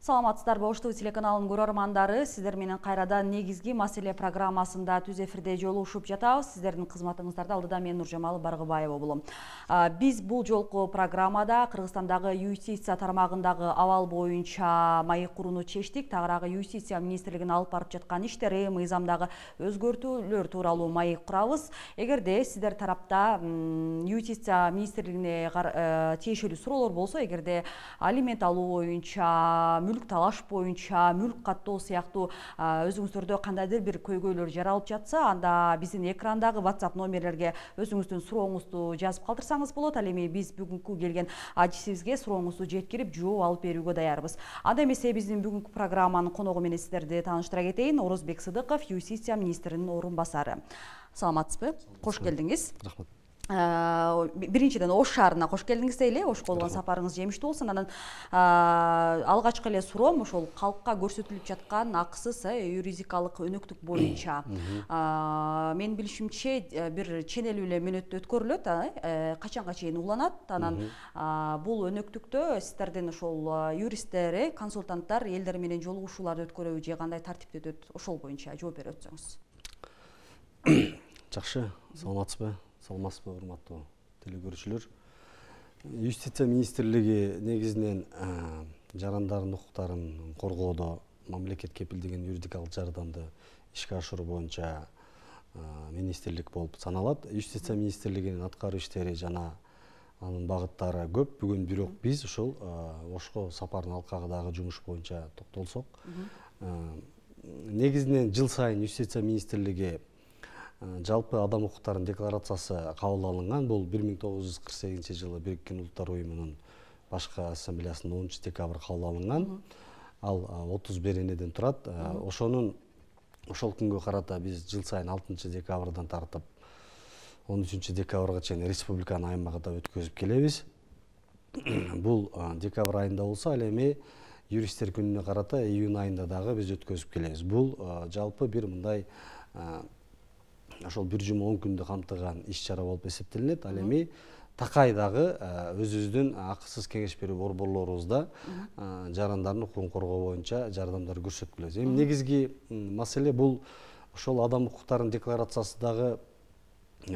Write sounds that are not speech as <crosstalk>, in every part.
саламатсыздарбы ошту телеканалынын көрөрмандары сиздер менен кайрадан негизги маселе программасында түз эфирде жолугушуп жатабыз сиздердин кызматыңыздарда алдыда мен нуржамал баргыбаева болом биз бул жолку программада кыргызстандагы юстиция тармагындагы абал боюнча маек курууну чечтик тагыраагы юстиция министрлигинин алып барып жаткан иштери мыйзамдагы өзгөртүүлөр тууралуу маек курабыз эгерде сиздер тарапта юстиция министрлигине э, тиешелүү суроолор болсо эгерде алимент алуу боюнча мүлк талаш бойынша мүлк каттоо сыяктуу өзүңүздөрдө кандайдыр бир көйгөйлөр жаралып жатса анда биздин экрандагы whatsapp номерлерге өзүңүздүн сурооңузду жазып калтырсаңыз болот ал эми биз бүгүнкү келген адисибизге сурооңузду жеткирип жооп алып берүүгө даярбыз анда эмесе биздин бүгүнкү программанын коногу менен сиздерди тааныштыра кетейин орозбек сыдыков юстиция министринин орун басары саламатсызбы кош келдиңиз рахмат Э, биринчиден ош шаарына кош келдиңиз дейли ошко болгон сапарыңыз жемиштүү болсун анан э, алгачкы эле суроом ошол калкка көрсөтүлүп жаткан акысыз э юридикалык өнөктүк боюнча <coughs> э, менин билишимче бир ченелүү эле мөөнөт өткөрүлөт качанга чейин уланат анан бул өнөктүктө сиздердин ошол юристтер э консультанттар элдер менен жолугушууларды өткөрөбү же кандай тартипте өтөт ошол боюнча жооп берип өтсөңүз <coughs> жакшы саламатсызбы саламатсызбы урматтуу телекөрүүчүлөр юстиция министрлиги негизинен жарандардын укуктарын коргоодо мамлекет кепилдеген юридикалык жардамды ишке ашыруу боюнча министрлик болуп саналат юстиция министрлигинин аткаруу иштери жана анын багыттары көп бүгүн бирок биз ушул ошко сапардын алкагындагы жумуш боюнча токтолсок негизинен жыл сайын юстиция министрлиги Э, жалпы адам құқықтарының декларациясы қабыл бұл 1948 жылы біріккен ұлттар ұйымының башқа ассамблеясында 10 декабрь қабыл ал 30 э, беренеден тұрады э, Ошоның ошол күнгө қарата біз жыл сайын 6 декабрдан тартып 13 декабрга чейин республиканын аймагында өткөзүп келебиз <clears throat> бул декабрь айында болсо ал эми юристтер күнүнө карата июнь айында дагы биз өткөзүп келебиз бул жалпы бир мындай ошол бир жума он күндү камтыган иш чара болуп эсептелинет ал эми такай дагы э, өзүбүздүн э, акысыз кеңеш берүү борборлорубузда э, жарандардын укугун коргоо боюнча жардамдар көрсөтүлөбүз эми негизги маселе бул ошол адам укуктарынын декларациясы дагы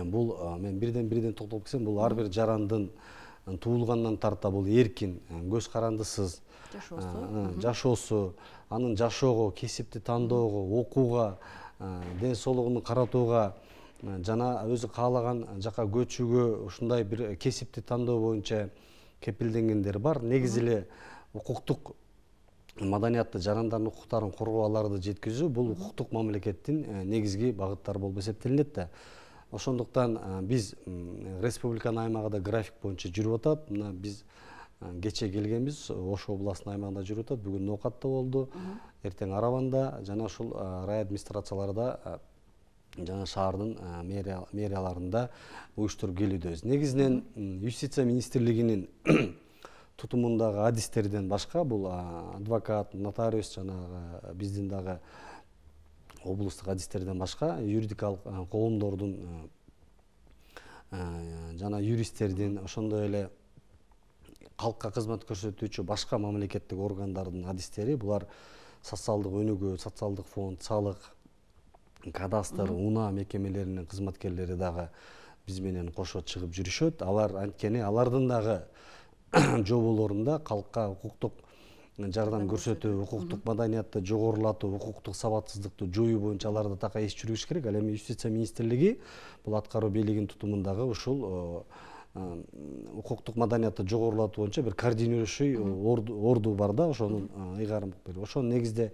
бул мен бирден бирден токтолуп кетсем бул ар бир жарандын туулгандан тарта бул эркин көз карандысыз жашоосу жашоосу анын жашоого кесипти тандоого окууга ден соолугун каратууга жана өзү каалаган жака көчүүгө ушундай бир кесипти тандоо боюнча кепилденгендер бар негизи эле укуктук маданиятты жарандардын укуктарын коргоо аларды жеткизүү бул укуктук мамлекеттин э, негизги багыттары болуп эсептелинет да ошондуктан биз республиканын аймагыда график боюнча жүрүп атат мына биз кече келгенбиз ош областынын аймагында жүрүп атат бүгүн ноокатта болду эртең араванда жана ушул рай администрацияларда жана шаардын мэрияларында уюштуруп келүүдөбүз негизинен юстиция министрлигинин <clears throat> тутумундагы адистерден башка бул адвокат нотариус жанагы биздин дагы облустук адистерден башка юридикалык коомдордун жана юристтердин ошондой эле калкка кызмат көрсөтүүчү башка мамлекеттик органдардын адистери булар социалдык өнүгүү социалдык фонд салык кадастр унаа мекемелеринин кызматкерлери дагы биз менен кошо чыгып жүрүшөт алар анткени алардын дагы <coughs> жоболорунда калкка укуктук жардам көрсөтүү укуктук маданиятты жогорулатуу укуктук сабатсыздыкты жоюу боюнча алар да такай иш жүргүзүш керек ал эми юстиция министрлиги бул аткаруу бийлигинин тутумундагы ушул э, Э, укуктук маданиятты жогорулатуу боюнча бир координирующий орду бар да ошонун э, ыйгарым ошону негизде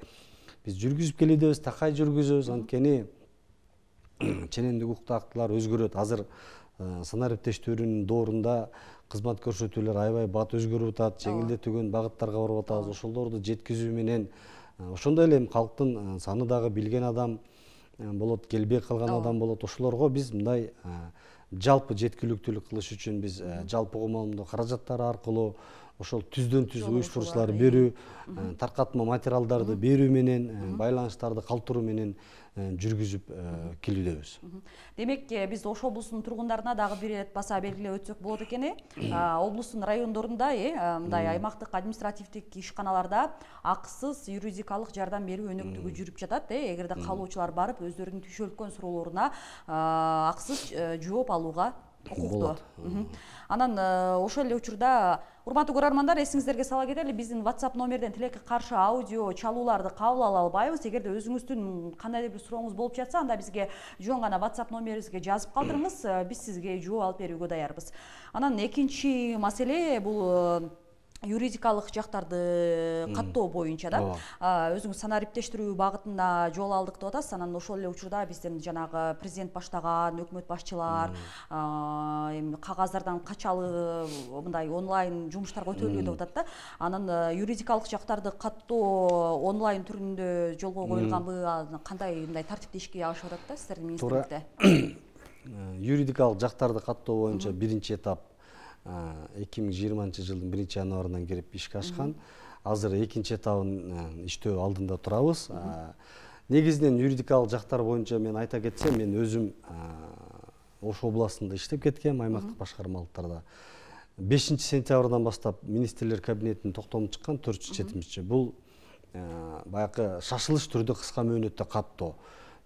биз жүргүзүп келебыз такай жүргүзөбүз анткени <clears throat> ченемдик укуктук актылар өзгөрөт азыр э, санариптештирүүнүн доорунда кызмат көрсөтүүлөр аябай бат өзгөрүп атат жеңилдетүүгөн багыттарга барып атабыз ошолорду жеткизүү менен ошондой эле эми калктын саны дагы билген адам болот келбей калган адам болот ошолорго биз мындай жалпы жеткиликтүүлүк кылыш үчүн біз жалпы ғымалымды каражаттары аркылуу ошол түздөн түз уюштуруучулар иә. беру, таркатма материалдарды берүү менен байланыштарды калтыруу менен Э, жүргізіп э, келүүдөбүз демек э, биз ош облусунун тургундарына дагы бир эле баса белгилеп өтсөк болот экен э облустун райондорунда э мындай аймактык административдик ишканаларда акысыз юридикалык жардам берүү өнөктүгү жүрүп жатат э эгерде каалоочулар барып өздөрүнүн түшөлткөн суроолоруна акысыз жооп алуға құқықтуу анан э, ошол эле учурда урматтуу көрөрмандар эсиңиздерге сала кетели биздин whatsapp номерден тилекке каршы аудио чалууларды кабыл ала албайбыз эгерде өзүңүздүн кандайдыр бир сурооңуз болуп жатса анда бизге жөн гана whatsapp номерибизге жазып калтырыңыз э, биз сизге жооп алып берүүгө даярбыз анан экинчи маселе бул э, юридикалык жактарды каттоо боюнча даоба өзүңүз санариптештирүү багытына жол алдык деп атасыз анан ошол эле учурда биздин жанагы президент баштаган өкмөт башчылар эми кагаздардан качалы мындай онлайн жумуштарга өтөлү деп атат да анан э, юридикалык жактарды каттоо онлайн түрүндө жолго коюлганбы а кандай мындай тартипте ишке ашып атат да сиздердин министрликте туура <coughs> э, юридикалык жактарды каттоо боюнча биринчи этап эки миң жыйырманчы жылдын биринчи январынан кирип ишке ашкан азыр экинчи этабын иштөө алдында турабыз негизинен юридикалык жактар боюнча мен айта кетсем мен өзүм ош областында иштеп кеткем аймактык башкармалыктарда бешинчи сентябрдан бастап министрлер кабинетинин токтому чыккан жүз жетимишчи бул баякы шашылыш түрдө кыска мөөнөттө каттоо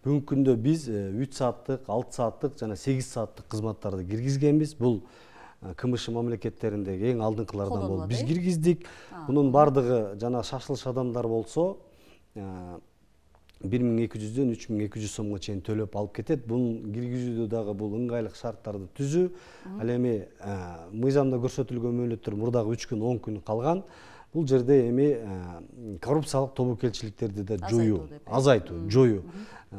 бүгүнкү күндө биз үч сааттык алты сааттык жана сегиз сааттык кызматтарды киргизгенбиз бул Э, кмш мамлекеттеріндегі эң алдыңкылардан болуп биз киргиздик мунун бардығы жана шашылыш адамдар болсо э, бир миң эки жүздөн үч миң эки жүз сомго чейин төлөп алып кетет бул киргизүүдө дагы бул ыңгайлык шарттарды түзүү ал эми э, мыйзамда көрсөтүлгөн мөөнөттөр мурдагы үч күн он күн калган бул жерде эми коррупциялык тобокелчиликтерди да жоюу азайтуу жоюу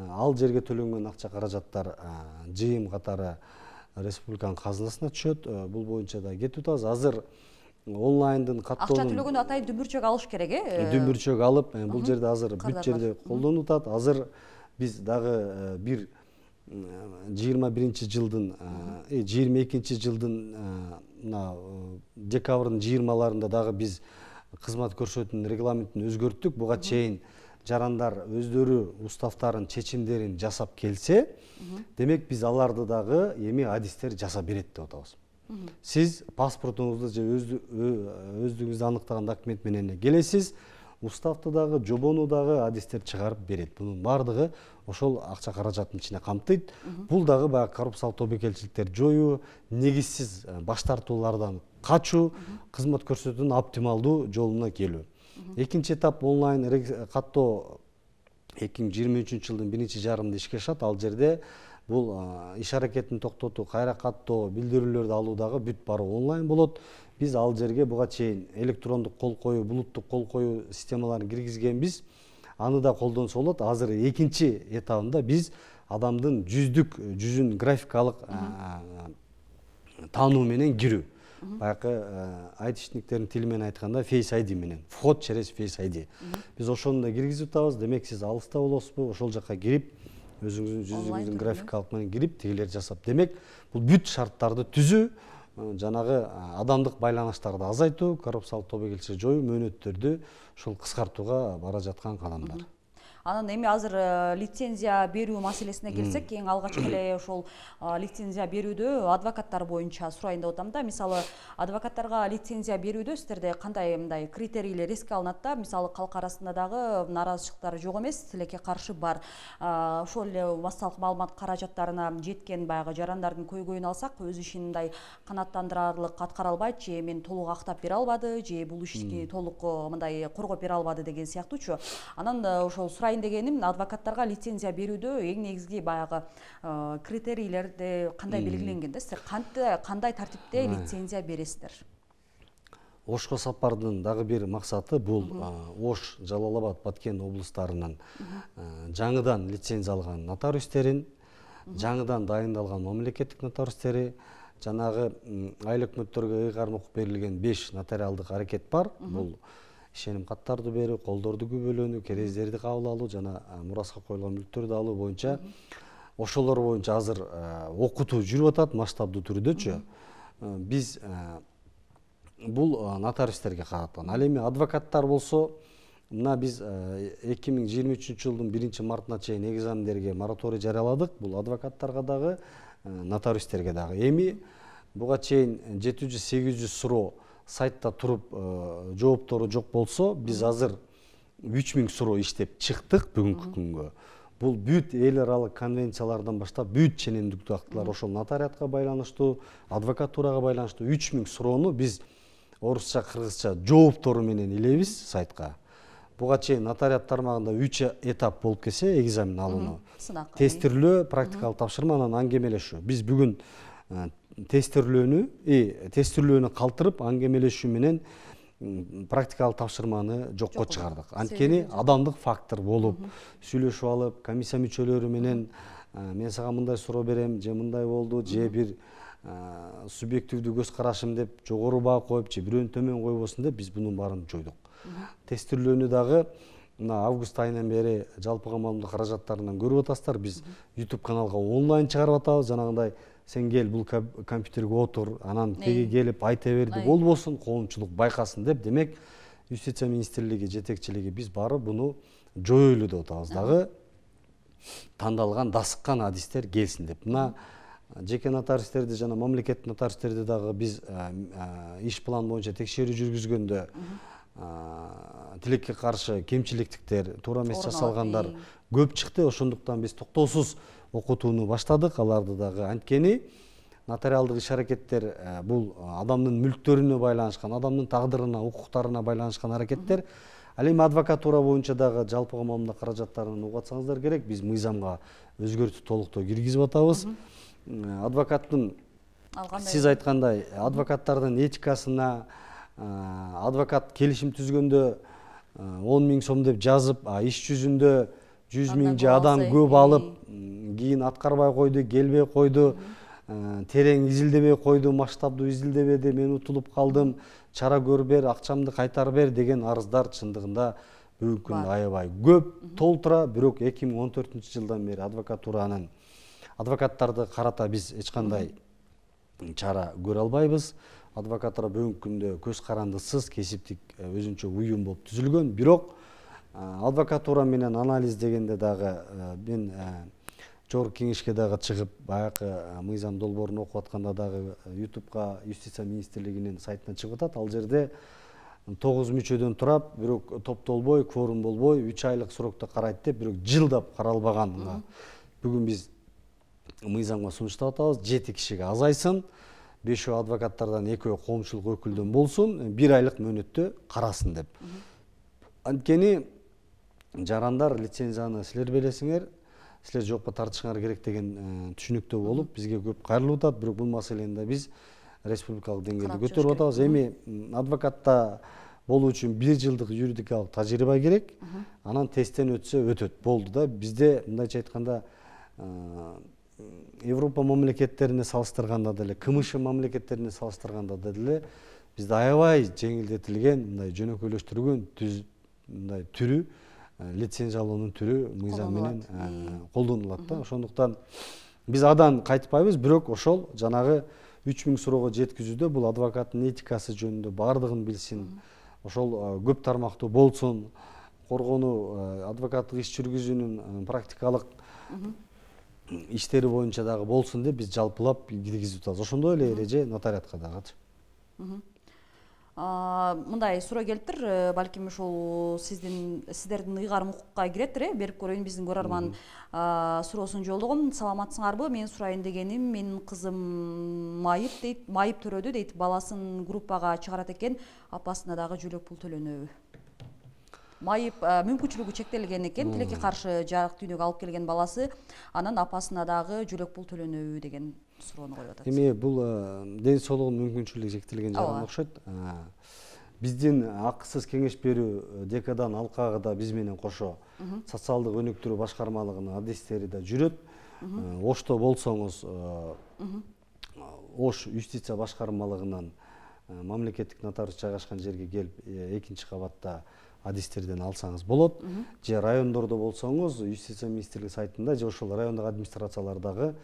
ал жерге төлөнгөн акча каражаттар жыйым катары республиканын казынасына түшөт э, бул боюнча да кетип атабыз азыр онлайндын каттоонун акча төлөгөндө атайын дүмбүрчөк алыш керек э, э дүмбүрчөк алып э, бул жерде азыр бүт жерде колдонуп атат азыр биз дагы бир жыйырма биринчи жылдын жыйырма экинчи жылдын мына декабрдын жыйырмаларында дагы биз кызмат көрсөтүүнүн регламентин өзгөрттүк буга чейин жарандар өздері уставтарын чечимдерин жасап келсе демек биз аларды дагы эми адистер жасап берет деп атабыз сиз паспортуңузду же өздүгүңүздү аныктаган документ менен келесиз уставты дагы жобону дагы адистер чыгарып берет мунун баардыгы ошол акча каражаттын ичине камтыйт бул дагы баягы коррупциялык тобокелчиликтерди жоюу негизсиз баш тартуулардан качуу кызмат көрсөтүүнүн оптималдуу жолуна келүү экинчи этап онлайн каттоо эки миң жыйырма үчүнчү жылдын биринчи жарымында ишке ашат ал жерде бул иш аракетин токтотуу кайра каттоо билдирүүлөрдү дагы бүт баары онлайн болот Біз ал жерге буга чейин электрондук кол коюу булуттук кол коюу системаларын киргизгенбиз аны да колдонсо болот азыр экинчи этабында биз адамдын жүздүк жүзүн графикалык таануу менен баягы э, айтишниктердин тілімен айтканда фейс айди менен вход через фейс id биз ошону да киргизип атабыз демек сиз алыста болосузбу ошол жаққа кирип өзүңүздүн жүзүңүздүн графикалык менен кирип тигилерди жасап демек бул бүт шарттарды түзүү э, жанагы э, адамдык байланыштарды азайтуу коррупциялык тобегелчиликти жоюу мөөнөттөрдү ушул кыскартууга бара жаткан кадамдар анан эми азыр э, лицензия берүү маселесине келсек эң алгач эле ошол лицензия берүүдө адвокаттар боюнча сурайын деп атам да мисалы адвокаттарга лицензия берүүдө сиздерде кандай мындай критерийлер эске алынат да мисалы калк арасында дагы нааразычылыктар жок эмес тилекке каршы бар ошол эле массалык маалымат каражаттарына жеткен баягы жарандардын көйгөйүн алсак өз ишин мындай канааттандырарлык аткара албайт же мен толук актап бере албады же бул ишти толук мындай коргоп бере албады деген сыяктуучу анан э, ошол сурайын айтайын дегенім адвокаттарға лицензия беруді ең негізгі баяғы критерийлерде қандай белгіленген да сіздер қандай, тартипте тәртіпте лицензия бересіздер ошқа сапардың дағы бір мақсаты бұл ош жалалабад баткен облыстарынан жаңыдан лицензия алған нотариустерін жаңыдан дайындалған мемлекеттік нотариустері жаңағы айлық өкмөттөргө ыйгарым укук берилген беш нотариалдық әрекет бар бул ишеним каттарды берүү колдорду күбөлөнүү керездерди кабыл алуу жана мураска коюлган мүлктөрдү алуу боюнча ошолор боюнча азыр окутуу жүрүп атат масштабдуу түрдөчү биз бул нотариустерге караткан ал эми адвокаттар болсо мына биз эки миң жыйырма үчүнчү жылдын биринчи мартына чейин экзамендерге мораторий жарыяладык бул адвокаттарга дагы нотариустерге дагы эми буга чейин жети жүз сегиз жүз суроо сайтта туруп э, жооптору жок болсо биз азыр үч миң суроо иштеп чыктык бүгүнкү күнгө бул бүт эл аралык конвенциялардан баштап бүт ченемдүктүү актылар ошол нотариатка байланыштуу адвокатурага байланыштуу үч миң суроону биз орусча кыргызча жооптору менен илебиз сайтка буга чейин нотариат тармагында үч этап болуп келсе экзамен алууну сынак тестирлөө практикалык тапшырма анан аңгемелешүү биз бүгүн э, тестирлөөнү тестирлөөнү калтырып аңгемелешүү менен практикалык тапшырманы жокко чыгардык анткени адамдык фактор болуп сүйлөшүп алып комиссия мүчөлөрү менен мен сага мындай суроо берем же мындай болду же бир субъективдүү көз карашым деп жогору баа коюп же бирөөнү төмөн койбосун деп биз бунун баарын жойдук тестирлөөнү дагы мына август айынан бери жалпыга маалымдоо каражаттарынан көрүп атасыздар биз ютуб каналга онлайн чыгарып атабыз жанагындай сен кел бұл компьютерге отыр анан теге келіп айта бер деп болсын коомчулук байкасын деп демек юстиция министрлиги жетекчилиги биз барып буну жоелу деп атабыз дагы тандалган дасыккан адистер келсин деп мына жеке нотаристерди жана мамлекеттик нотаристерди дагы биз иш план боюнча текшерүү жүргүзгөндө тилекке каршы кемчиликтиктер туура эмес жасалгандар көп чыкты ошондуктан биз токтоосуз окутууну баштадык аларды дагы анткени нотариалдык иш аракеттер бул адамдын мүлктөрүнө байланышкан адамдын тагдырына укуктарына байланышкан аракеттер ал эми адвокатура боюнча дагы жалпыга маалымда каражаттарын угуп атсаңыздар керек биз мыйзамга өзгөртүү толуктоо киргизип атабыз адвокаттын сиз айткандай адвокаттардын этикасына адвокат келишим түзгөндө он миң сом деп жазып иш жүзүндө жүз миңчи адам көп алып кийин аткарбай койду келбей койду ә, терең изилдебей койду масштабдуу изилдебеди мен утулуп калдым чара көр бер акчамды кайтарып бер деген арыздар чындыгында бүгүнкү күндө аябай көп толтура бирок эки миң он төртүнчү жылдан бери адвокатуранын адвокаттарды карата биз эч кандай чара көрө албайбыз адвокатура бүгүнкү күндө көз карандысыз кесиптик өзүнчө уюм болуп түзүлгөн бирок адвокатура менен анализ дегенде дагы э, мен э, жогорку кеңешке дагы чыгып баягы э, мыйзам долбоорун окуп атканда дагы ютубка юстиция министрлигинин сайтына чыгып атат ал жерде тогуз мүчөдөн турап бирок топтолбой кворум болбой үч айлык срокто карайт деп бирок жылдап каралбаган бүгүн биз мыйзамга сунуштап атабыз жети кишиге азайсын бешөө адвокаттардан экөө коомчулук өкүлдөн болсун бир айлык мөөнөттө карасын деп анткени жарандар лицензияны сілер белесіңер сілер жоқпа тартышыңар керек деген э, түшінікте болып бізге көп қайырылып атат бирок бул маселени да биз республикалык деңгээлде көтөрүп атабыз эми адвокатта болуу үчүн бир жылдык юридикалык тажрыйба керек анан тесттен өтсө өтөт болду да бизде мындайча айтканда э, европа мамлекеттерине салыштырганда деле кмш мамлекеттерине салыштырганда деле бизде аябай жеңилдетилген мындай жөнөкөйлөштүрүлгөн түз мындай түрү лицензиялоонун түрү мыйзам менен э, колдонулат да ошондуктан биз андан кайтпайбыз бирок ошол жанагы үч миң суроого жеткизүүдө бул адвокаттын этикасы жөнүндө баардыгын билсин ошол э, көп тармактуу болсун коргонуу э, адвокаттык иш жүргүзүүнүн практикалык иштери боюнча дагы болсун деп биз жалпылап киргизип атабыз ошондой эле эреже нотариатка дагычы мындай суроо келиптир э, балким ушул сиздин сиздердин ыйгарым укукка киреттир э берип көрөйүн биздин көрөрман суроосун жолдогон саламатсыңарбы мен сурайын дегеним менин кызым майып дейт майып төрөдү дейт баласын группага чыгарат экен апасына дагы жөлөк пул төлөнөбү майып мүмкүнчүлүгү чектелген экен тилекке каршы жарык дүйнөгө алып келген баласы анан апасына дагы жөлөк пул төлөнөбү деген суроону коюп атасыз эми бул э, ден соолугунун мүмкүнчүлүгү чектелген оба окшойт э, биздин акысыз кеңеш берүү э, декадан алкагы да биз менен кошо социалдык өнүктүрүү башкармалыгынын адистери да жүрөт ошто болсоңуз ош юстиция башкармалыгынан мамлекеттик нотариус жайгашкан жерге келип экинчи кабатта адистерден алсаңыз болот же райондордо болсоңуз юстиция министрлиги сайтында же ошол райондук администрациялардагы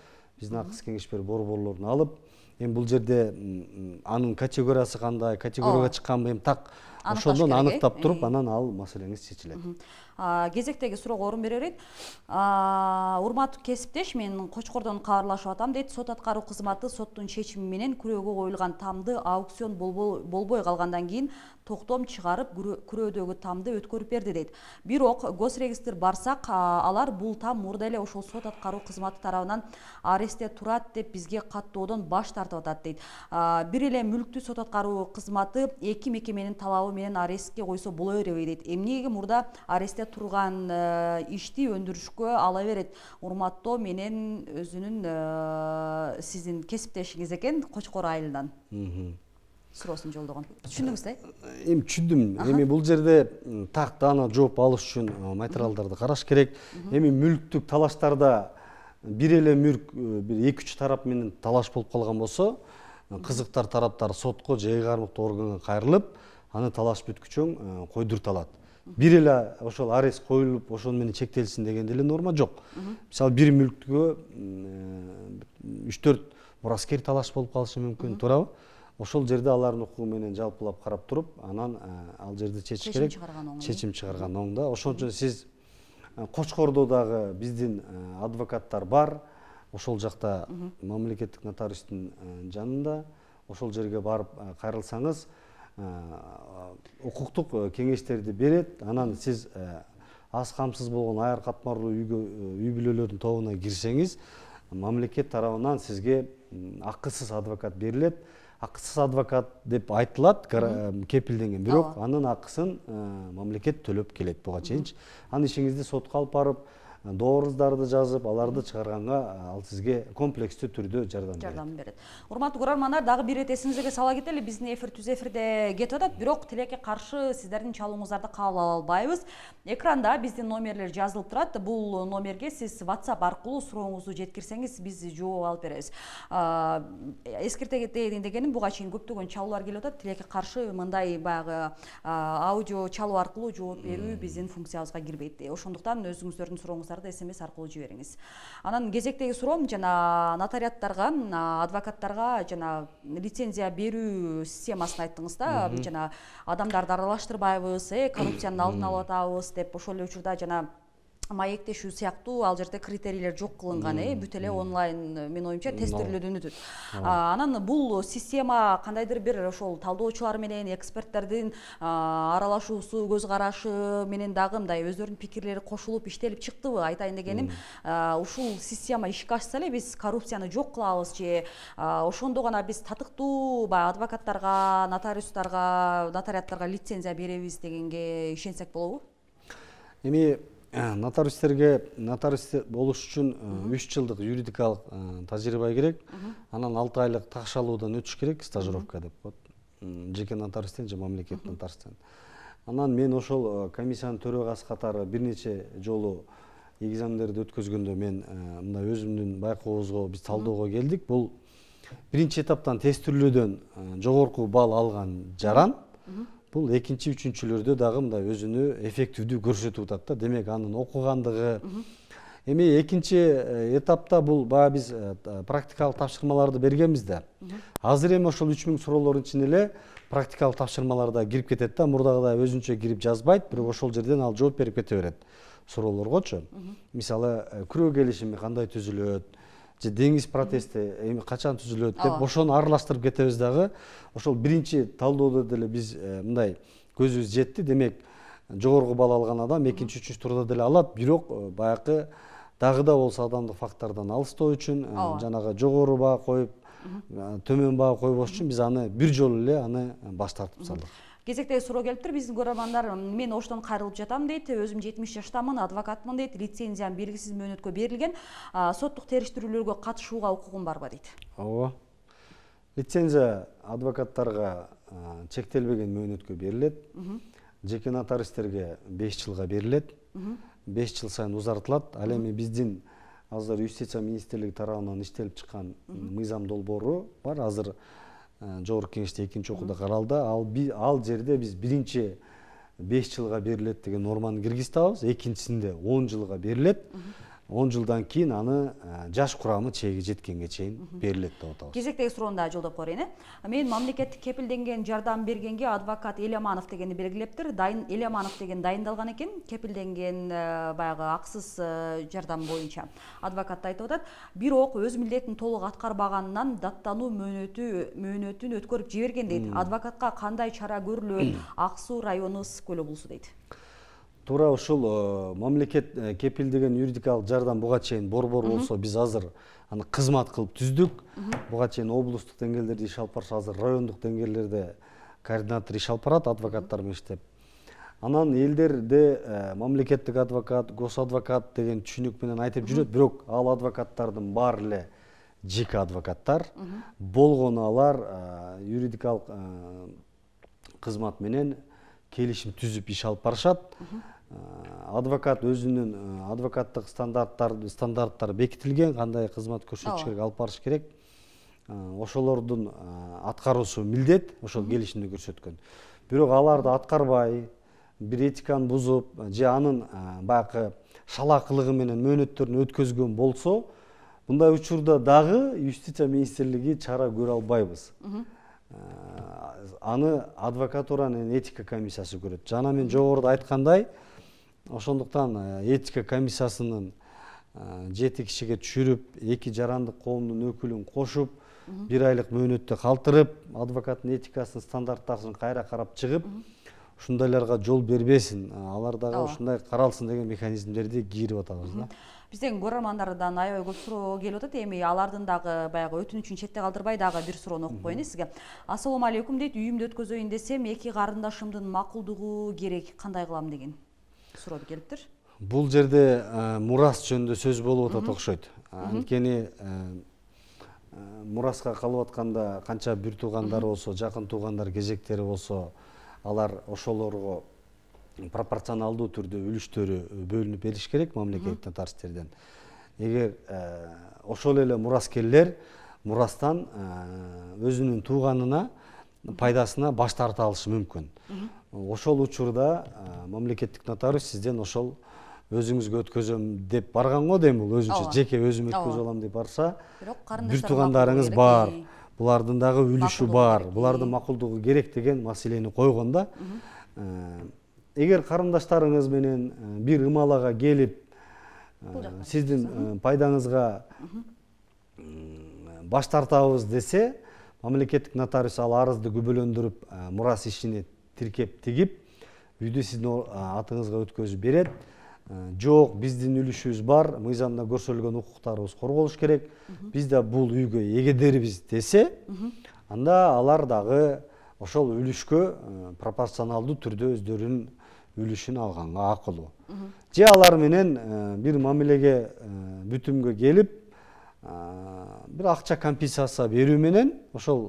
биздин акыс кеңештер борборлорун алып эми бул жерде анын категориясы кандай категорияга чыкканбы эми так ошондон э? аныктап туруп анан ал маселеңиз чечилет кезектегі суроого орун берер еді урматтуу кесиптеш мен кочкордон кабарлашып атам дейт сот аткаруу кызматы соттун чечими менен күрөөгө коюлган тамды аукцион болбой калгандан кийин токтом чыгарып күрөөдөгү тамды өткөрүп берди дейт бирок госрегистр барсак алар бул там мурда эле ошол сот аткаруу кызматы тарабынан арестте турат деп бизге каттоодон баш тартып атат дейт бир эле мүлктү сот аткаруу кызматы эки мекеменин талабы менен арестке койсо боло береби дейт эмнеге мурда арестте эле турган ишти э, өндүрүшкө ала берет урматтоо менен өзүнүн э, сиздин кесиптешиңиз экен кочкор айылынан суроосун жолдогон түшүндүңүз да э, эми түшүндүм эми бул жерде так даана жооп алыш үчүн материалдарды караш керек эми мүлктүк талаштарда бир эле мүлк бир эки үч тарап менен талаш болуп калган болсо кызыктар тараптар сотко же аймактык органга кайрылып аны талаш бүткүчөң койдурта алат бир эле ошол арест коюлуп ошону менен чектелсин деген деле норма жок мисалы бир мүлккө үч төрт мураскер талаш болуп калышы мүмкүн туурабы ошол жерде алардын укугу менен жалпылап карап туруп анан э, ал жерди чеч чечим чыгарган оң чечим чыгарган оң да ошон үчүн сиз э, кочкордо дагы биздин э, адвокаттар бар ошол жакта мамлекеттик нотариустун жанында ошол жерге барып кайрылсаңыз Э, укуктук э, кеңештерди берет анан сиз э, аз камсыз болгон аяр катмарлуу үйгө үй бүлөлөрдүн тобуна кирсеңиз мамлекет тарабынан сизге акысыз адвокат берилет акысыз адвокат деп айтылат кепилденген бирок анын акысын мамлекет төлөп келет буга чейинчи анан ишиңизди сотко алып барып дооруздарды жазып аларды чыгарганга ал сизге комплекстүү түрдө жардам берет жардам берет урматтуу көрөрмандар дагы бир ирет эсиңизге сала кетели биздин эфир түз эфирде кетип атат бирок тилекке каршы сиздердин чалууңуздарды кабыл ала албайбыз экранда биздин номерлер жазылып турат бул номерге сиз whatsapp аркылуу сурооңузду жеткирсеңиз биз жооп алып беребиз эскерте кетейин дегеним буга чейин көптөгөн чалуулар келип атат тилекке каршы мындай баягы аудио чалуу аркылуу жооп берүү биздин функциябызга кирбейт ошондуктан өзүңүздөрдүн сурооңуздар смс аркылуу жибериңиз анан кезектеги суроом жана нотариаттарга адвокаттарга жана лицензия берүү системасын айттыңыз да жана адамдарды аралаштырбайбыз э коррупциянын алдын <coughs> алып атабыз деп ошол эле учурда жана маектешүү сыяктуу ал жерде критерийлер жок кылынган э бүт эле онлайн менин оюмча тез өтөт анан бул система кандайдыр бир ошол талдоочулар менен эксперттердин аралашуусу көз карашы менен дагы мындай өздөрүнүн пикирлери кошулуп иштелип чыктыбы айтайын дегеним ушул система ишке ашса эле биз коррупцияны жок кылабыз же ошондо гана биз татыктуу баягы адвокаттарга нотариустарга нотариаттарга лицензия беребиз дегенге ишенсек болобу эми нотариустерге э, нотариус болуш үчүн э, үч жылдык юридикалык э, тажрыйба керек анан алты айлык такшалуудан өтүш керек стажировка деп коет жеке нотариустен же мамлекеттик нотариустен анан мен ошол комиссиянын төрагасы катары бир нече жолу экзамендерди өткөзгөндө мен мындай өзүмдүн байкообузго биз талдоого келдик бул биринчи этаптан тест түрлөөдөн жогорку балл алган жаран бұл экинчи үчүнчүлөрдө дагы мындай өзүнү эффективдүү көрсөтүп атат да демек анын окугандыгы эми экинчи этапта бул баягы биз практикалык тапшырмаларды бергенбиз да азыр эми ошол үч миң суроолордун ичинде эле практикалык тапшырмалар да кирип кетет да мурдагыдай өзүнчө кирип жазбайт бирок ошол жерден ал жооп берип кете берет суроолоргочу мисалы күрөө келишими кандай түзүлөт же деңиз протести эми качан түзүлөт деп ошону аралаштырып кетебиз дагы ошол биринчи талдоодо деле биз э, мындай көзүбүз жетти демек жогорку балл алган адам экинчи үчүнчү турда деле алат бирок э, баягы дагы да болсо адамдык фактордон алыстоо үчүн э, жанагы жогору баа коюп төмөн баа койбош үчүн биз аны бир жолу эле аны баш тартып салдык кезектегі сұрау келіп тұр біздің көрермандар мен оштан қайрылып жатам дейді өзім жетпіс жаштамын адвокатмын дейді лицензиям белгісіз мөөнөткө берілген соттық соттық териштирүүлөргө катышууга укугум барбы дейді ооба лицензия адвокаттарға чектелбеген мөөнөткө берилет жеке нотаристерге беш жылға беріледі 5 жыл сайын ұзартылады ал эми биздин азыр юстиция министрлиги тарабынан иштелип чыккан мыйзам долбоору бар азыр Э, жогорку кеңеште экинчи окууда қаралды ал, ал жерде біз биринчи 5 жылға берилет деген норманы киргизип атабыз екіншісінде 10 жылға берілет он жылдан кейін аны ә, жаш құрамы чегі жеткенге чейин беріледі деп атабыз кезектегі суроону дагы жолдоп коеюн э мен мемлекеттік кепілденген жардам бергенге адвокат дегенді дегенди белгилептир дайын елеманов деген дайындалған екен кепілденген ә, баяғы ақсыз ә, жардам бойынша адвокат айтып атат бирок өз міндетін толық аткарбаганынан даттану мөөнөтү мөөнөтүн өткөрүп жиберген дейді адвокатка кандай чара көрүлөт <clears throat> ақсу району ысык көл облусу тура ушул э, мамлекет э, кепилдеген юридикалык жардам буга чейин борбор болсо биз азыр аны кызмат кылып түздүк буга чейин облустук деңгээлдерде иш алып барса азыр райондук деңгээлдерде координатор иш алып барат адвокаттар менен иштеп анан элдерде э, мамлекеттик адвокат гос адвокат деген түшүнүк менен айтып жүрөт бирок ал адвокаттардын баары эле жеке адвокаттар болгону алар юридикалык кызмат менен келишим түзүп иш алып барышат Э, адвокат өзүнүн э, адвокаттык стандарттар стандарттар бекитилген кандай кызмат көрсөтүш керек алып барыш керек э, ошолордун аткаруусу милдет ошол келишимде көрсөткөн бирок аларды аткарбай бир этиканы бузуп же анын баягы шалаакылыгы менен мөөнөттөрүн өткөзгөн болсо мындай учурда дагы юстиция министрлиги чара көрө албайбыз аны адвокатура менан этика комиссиясы көрөт жана мен жогоруда айткандай ошондуктан э, этика комиссиясынын э, жети кишиге түшүрүп эки жарандык коомдун өкүлүн кошуп бир айлык мөөнөттө калтырып адвокаттын этикасын стандарттарсын кайра карап чыгып ушундайларга жол бербесин э, алар дагы ушундай каралсын деген механизмдерди кирип атабыз да биздин көрөрмандардан аябай көп суроо келип атат эми алардын дагы баягы өтүнүчүн четте калтырбай дагы бир суроону окуп коеюн сизге ассалому алейкум дейт үйүмдү өткөзөйүн десем эки карындашымдын макулдугу керек кандай кылам деген сұрауды келіп тұр бұл жерде ә, э, мұрас жөнінде сөз болып атат окшойт э, анткени э, мұрасқа калып атканда канча бир туугандар болсо жакын туугандар кезектери болсо алар ошолорго пропорционалдуу түрдө үлүштөрү бөлүнүп бериш керек мамлекеттик тарстерден эгер ошол эле мураскерлер мурастан өзүнүн тууганына пайдасына баш тарта алышы мүмкүн ошол учурда мамлекеттик нотариус сизден ошол өзүңүзгө өткөзөм деп барган го дейм бул өзүнчө жеке өзүм өткөзүп алам деп барса бирок бир туугандарыңыз бар булардын дагы үлүшү бар булардын макулдугу керек деген маселени койгон да э, эгер карындаштарыңыз менен э, бир ымалага келип э, сиздин пайдаңызга баш тартабыз десе мамлекеттик нотариус ал арызды күбөлөндүрүп мурас ишине тиркеп тигип үйдү сиздин атыңызга өткөзүп берет ә, жок биздин үлүшүбүз бар мыйзамда көрсөтүлгөн укуктарыбыз корголуш керек биз да бул үйгө эгедербиз десе анда алар дагы ошол үлүшкө ә, пропорционалдуу түрдө өздөрүнүн үлүшүн алганга акылуу же алар менен ә, бир мамилеге бүтүмгө келип бир акча компенсация берүү менен ошол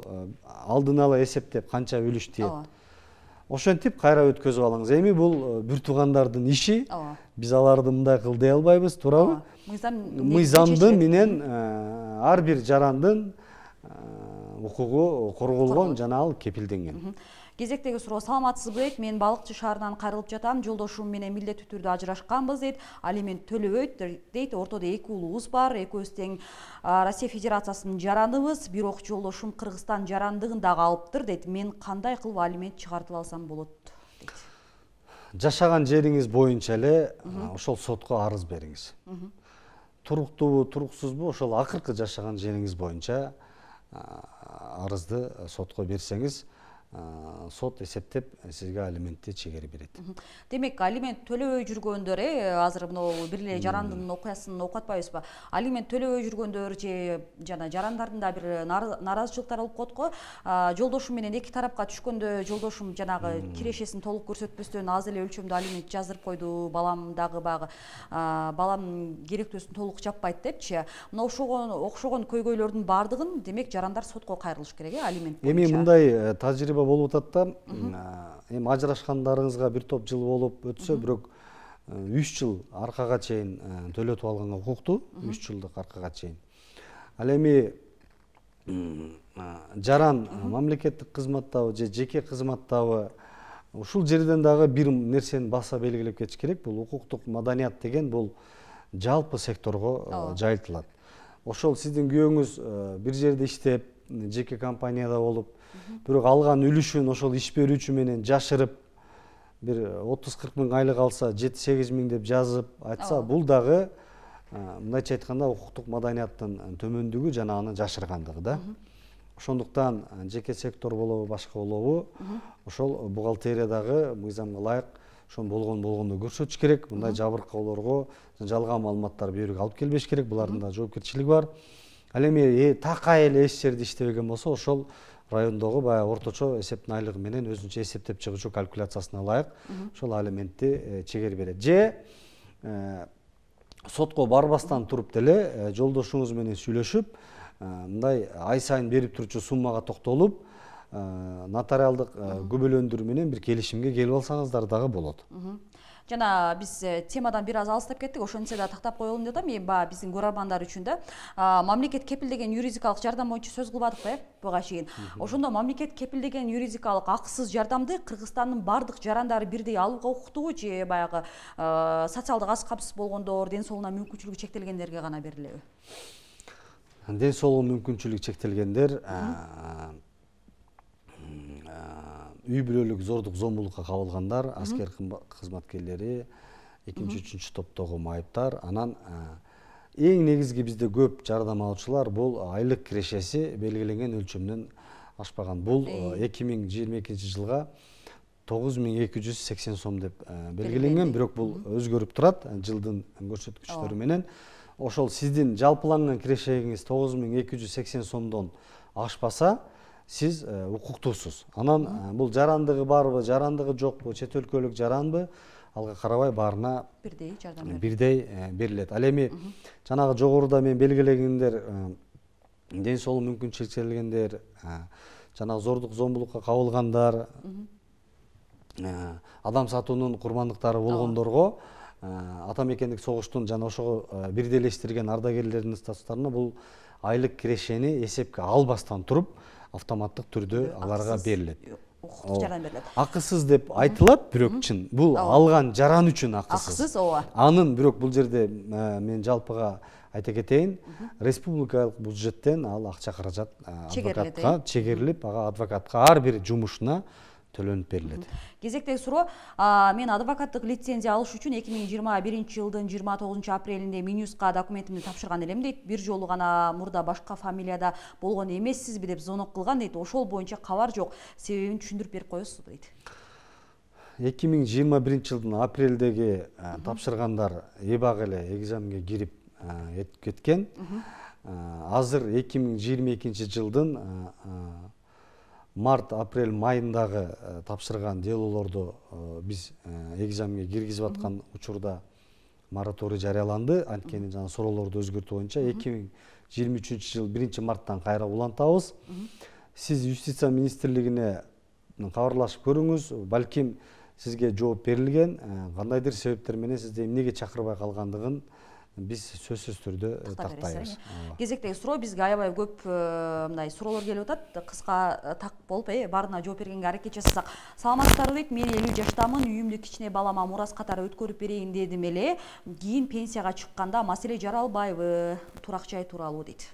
алдын ала эсептеп канча үлүш тиет ошентип кайра өткөзүп алыңыз эми бул э, бир туугандардын иши ооба биз аларды мындай кыл дей албайбыз туурабы мыйзам мыйзамды менен э, ар бир жарандын э, укугу корголгон жана ал кепилденген кезектеги суроо саламатсызбы дейт мен балыкчы шаарынан кайрылып жатам жолдошум менен милдеттүү түрдө ажырашканбыз дейт алимент төлөбөйт дейт ортодо эки уулубуз бар экөөбүз тең россия федерациясынын жараныбыз бирок жолдошум кыргызстан жарандыгын дагы алыптыр дейт мен кандай кылып алимент чыгартып алсам болот дейт жашаган жериңиз боюнча эле ошол сотко арыз бериңиз туруктуубу туруксузбу ошол акыркы жашаган жериңиз боюнча арызды сотко берсеңиз сот эсептеп сизге алиментти чегерип берет демек алимент төлөбөй жүргөндөр э азыр мынау бир эле жарандын окуясын атпайбызбы алимент төлөбөй жүргөндөр же жана жарандардын да бир нааразычылыктары болуп коет го жолдошум менен эки тарапка түшкөндө жолдошум жанагы кирешесин толук көрсөтпөстөн аз эле өлчөмдө алимент жаздырып койду балам дагы баягы балам керектөөсүн толук жаппайт депчи мына ошого окшогон көйгөйлөрдүн баардыгын демек жарандар сотко кайрылыш керек э алимент эми мындай тажрыйба жылғы болып атат да эми ажырашкандарыңызга бир топ жыл болуп өтсө бирок э, үч жыл аркага чейин э, төлөтүп алганга укуктуу үч жылдык аркага чейин ал эми жаран мамлекеттик кызматтабы же жеке кызматтабы ушул жерден дагы бир нерсени баса белгилеп кетиш керек бул укуктук маданият деген бул жалпы секторго э, жайылтылат ошол сиздин күйөөңүз бир жерде иштеп жеке компанияда болуп бирок алган үлүшүн ошол иш берүүчү менен жашырып бир отуз кырк миң айлык алса жети сегиз миң деп жазып айтса бул дагы э, мындайча айтканда укуктук маданияттын төмөндүгү жана аны жашыргандыгы да ошондуктан э, жеке сектор болобу башка болобу ошол бухгалтерия дагы мыйзамга ылайык ошон болгон болгондо көрсөтүш керек мындай жабыркоолорго жалган маалыматтар берүүгө алып келбеш керек булардын да жоопкерчилиги бар ал эми э, такай эле эч жерде иштебеген болсо ошол райондогу баягы орточо эсептин айлыгы менен өзүнчө эсептеп чыгуучу калькуляциясына ылайык ошол алиментти э, чегер берет же э, сотко барбастан туруп деле э, жолдошуңуз менен сүйлөшүп мындай ай сайын берип турчу суммага токтолуп нотариалдык күбөлөндүрүү менен бир келишимге келип алсаңыздар дагы болот жана биз э, темадан бир аз алыстап кеттик ошентсе да тактап коелун деп атам эми баягы биздин көрөрмандар үчүн да мамлекет кепилдеген юридикалык жардам боюнча сөз кылбадыкпы э буга чейин ошондо мамлекет кепилдеген юридикалык акысыз жардамды кыргызстандын баардык жарандары бирдей алууга укуктуу же баягы социалдык аз камсыз болгондор ден соолугуна мүмкүнчүлүгү чектелгендерге гана берилеби ден соолугу мүмкүнчүлүгү чектелгендер үй бүлөлүк зордук зомбулукка кабылгандар аскер кызматкерлери экинчи үчүнчү топтогу майыптар анан эң ә, негизги бизде көп жардам алуучулар бул айлык кирешеси белгиленген өлчөмдөн ашпаган бул эки ә, миң жыйырма экинчи жылга тогуз миң эки жүз сексен сом деп ә, белгиленген бирок бул өзгөрүп турат жылдын көрсөткүчтөрү менен ошол сиздин жалпыланган кирешегиңиз тогуз миң эки жүз сексен сомдон ашпаса сиз э, укуктуусуз анан э, бул жарандыгы барбы жарандыгы жокпу чет өлкөлүк жаранбы алга карабай баарына бирдей жардам бирдей э, берилет ал эми жанагы жогоруда мен белгилегендер ден соолугу мүмкүнчү чектелгендер жанагы зордук зомбулукка кабылгандар адам сатуунун курмандыктары болгондорго ата мекендик согуштун жана ошого бирдейлештирген ардагерлердин статустарына бул айлык кирешени эсепке албастан туруп автоматтық түрде аларға беріледі ақысыз деп айтылады бирок чын бұл алған жаран үшін ақысыз. ооба анын бирок бұл жерде э, мен жалпыға айта кетейин республикалык бюджеттен ал ақша қаражат э, адвокатқа, э? чегеріліп, ага адвокатка ар бир жумушуна төленіп беріледі кезектегі сұрау мен адвокаттық лицензия алыш үшін 2021 жылдың 29 апрелінде минюсқа документімді тапшырган елем дейді бір жолу ғана мұрда башқа фамилияда болған эмессизби деп звонок қылған дейді ошол боюнча кабар жок себебин түшүндүрүп берип коесузбу дейт эки миң жыйырма биринчи жылдын апрелдеги тапшыргандар эбак эле экзаменге кирип кеткен азыр эки миң жыйырма экинчи жылдын март апрель майындағы э, тапсырған делолорду э, біз э, экзаменге киргизип аткан учурда мораторий жарыяланды анткени жана суроолорду өзгөртүү боюнча эки миң жыйырма үчүнчү жыл биринчи марттан кайра улантабыз сиз юстиция министрлигине кабарлашып көрүңүз балким сизге жооп берилген кандайдыр себептер менен сизди эмнеге чакырбай калгандыгын біз сөзсіз түрде э, тақтаймыз кезектегі сұрау бізге аябай көп э, мындай суроолор келип атат кыска так болуп э баарына э, жооп бергенге аракет жасасак саламатсыздарбы дейт мен элүү жаштамын үйүмдү кичине балама мурас катары өткөрүп берейин дедим эле кийин пенсияга чыкканда маселе жаралбайбы турак жай тууралуу дейт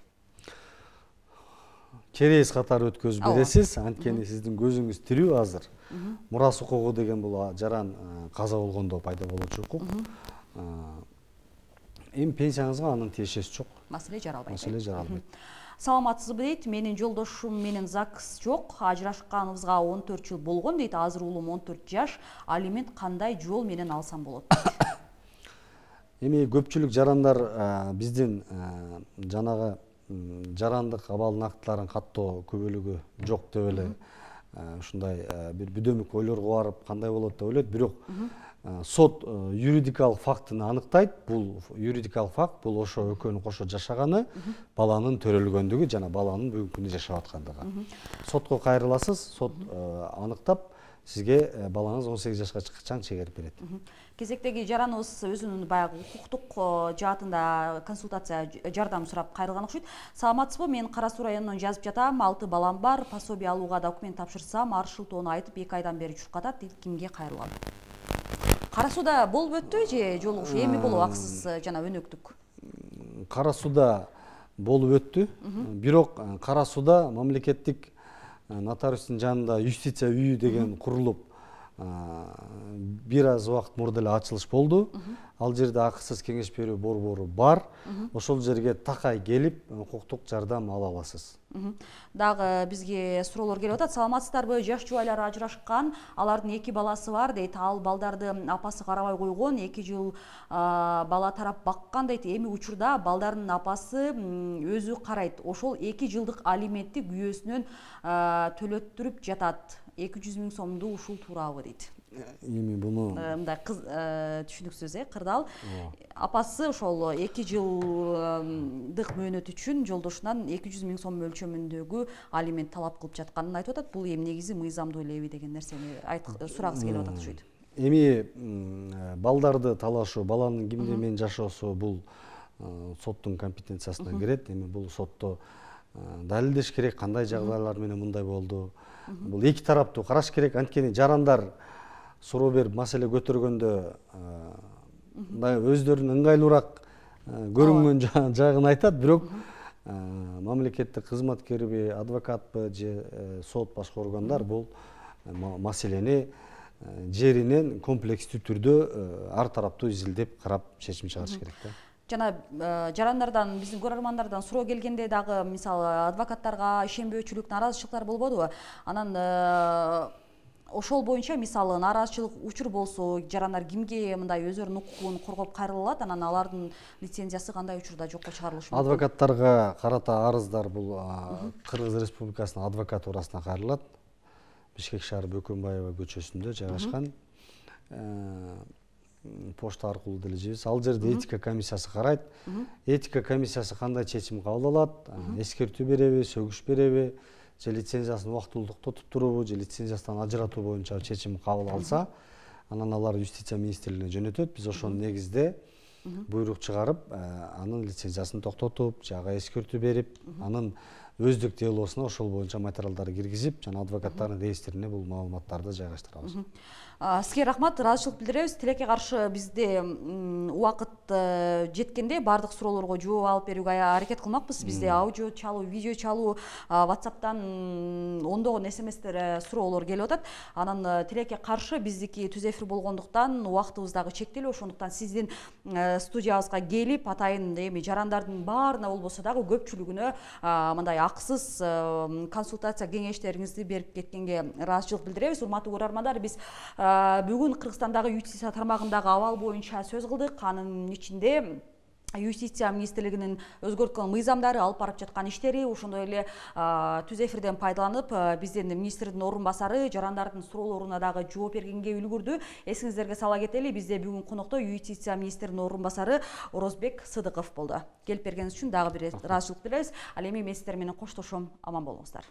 керейсіз қатар өткізіп бересіз анткени сіздің көзіңіз тирүү азыр мұрас укугу деген бул жаран каза болгондо пайда болуучу укук эми пенсияңызга анын тиешеси жок маселе жаралбайт маселе жаралбайт саламатсызбы дейт менин жолдошум менен загс жок ажырашканыбызга он төрт жыл болгон дейт азыр уулум он төрт жаш алимент кандай жол менен алсам болады? эми көпчүлүк жарандар биздин жанагы жарандык абалдын актыларын каттоо күбөлүгү жок деп эле ушундай бир бүдөмүк ойлорго барып кандай болот деп ойлойт бирок Э, сот э, юридикалық фактыны анықтайды бұл юридикалық факт бұл ошо экөөнүн кошо жашаганы баланын төрөлгөндүгү жана баланын бүгүнкү күндө жашап аткандыгы сотко кайрыласыз сот э, аныктап сизге балаңыз 18 жашка чыккачан чегерип берет кезектеги жараныбыз өзүнүн баягы укуктук жаатында консультация жардам сурап кайрылган окшойт саламатсызбы мен кара суу районунан жазып жатам алты балам бар пособие алууга документ тапшырсам аршыл тоону айтып эки айдан бери чуркатат кимге кайрылам қарасуда болып өтті же жолугушуу эми болуп акысыз жана өнөктүк кара сууда болуп өттү бирок кара сууда мамлекеттик нотариустун жанында юстиция үйү деген курулуп бир аз убакыт мурда эле ачылыш болду ал жерде акысыз кеңеш берүү борбору бар ошол жерге такай келип э, укуктук жардам ала аласыз дагы бизге суроолор келип атат саламатсыздарбы жаш жубайлар ажырашкан алардын эки баласы бар дейт ал балдарды апасы карабай койгон эки жыл бала тарап баккан дейт эми учурда балдарын апасы өзү карайт ошол эки жылдык алиментти күйөөсүнөн төлөттүрүп жатат эки жүз миң сомду ушул туурабы дейт эми буну мындай кыз түшүнүксүз э кырдаал апасы ошол эки жылдык мөөнөт үчүн жолдошунан эки жүз миң сом өлчөмүндөгү алимент талап кылып жатканын айтып атат бул эми негизи мыйзамдуу элеби деген нерсени сурагысы келип атат окшойт эми балдарды талашуу баланын кимдер менен жашоосу бул соттун компетенциясына кирет эми бул сотто далилдеш керек кандай жагдайлар менен мындай болду бұл екі тарапты қараш керек анткени жарандар суроо берип маселе көтөргөндө мындай өздөрүн ыңгайлуураак көрүнгөн жагын айтат бирок мамлекеттик кызматкерби адвокатпы же сот башка органдар бул маселени жеринен комплекстүү түрдө ар тараптуу изилдеп карап чечим чыгарыш керек да жана э, жарандардан биздин көрөрмандардан суроо келгенде дагы мисалы адвокаттарга ишенбөөчүлүк нааразычылыктар болбодубу анан э, ошол боюнча мисалы нааразычылык учур болсо жарандар кимге мындай өздөрүнүн укугун коргоп кайрыла алат анан алардын лицензиясы кандай учурда жокко чыгарылышы мүмкүн адвокаттарга карата арыздар бул кыргыз республикасынын адвокатурасына кайрылат бишкек шаары бөкөнбаева көчөсүндө жайгашкан э, почта аркылуу деле ал жерде этика комиссиясы карайт этика комиссиясы кандай чечим кабыл алат эскертүү береби сөгүш береби же лицензиясын убактылуу токтотуп туруубу же лицензиясынан ажыратуу боюнча чечим кабыл алса анан алар юстиция министрлигине жөнөтөт биз ошонун негизде буйрук чыгарып э, анын лицензиясын токтотуп же ага эскертүү берип анын өздік делосуна ошол боюнча материалдары киргизип жана адвокаттардын реестрине бул маалыматтарды жайгаштырабыз сизге рахмат ыраазычылык билдиребиз тилекке каршы бизде убакыт э, жеткенде бардық суроолорго жооп алып берүүгө аракет кылмакпыз бизде аудио чалуу видео чалуу ватсаптан ондогон смстер э, суроолор келип атат анан э, тилекке каршы биздики түз эфир болгондуктан убакытыбыз дагы чектелүү ошондуктан сиздин студиябызга келип атайын эми жарандардын баарына болбосо дагы көпчүлүгүнө мындай акысыз консультация кеңештериңизди беріп кеткенге ыраазычылык билдиребиз урматтуу көрөрмандар біз бүгін кыргызстандагы юстиция тармағындағы абал бойынша сөз қылдық, қаның ішінде юстиция министрлигинин өзгөрткөн мыйзамдары алып барып жаткан иштери ошондой эле түз эфирден пайдаланып биздин министрдин орун басары жарандардын суроолоруна дагы жооп бергенге үлгүрдү эсиңиздерге сала кетели бизде бүгүн конокто юстиция министринин орун басары орозбек сыдыков болду келип бергениңиз үчүн дагы бир ирет ыраазычылык билебиз ал эми мен сиздер менен коштошом аман болуңуздар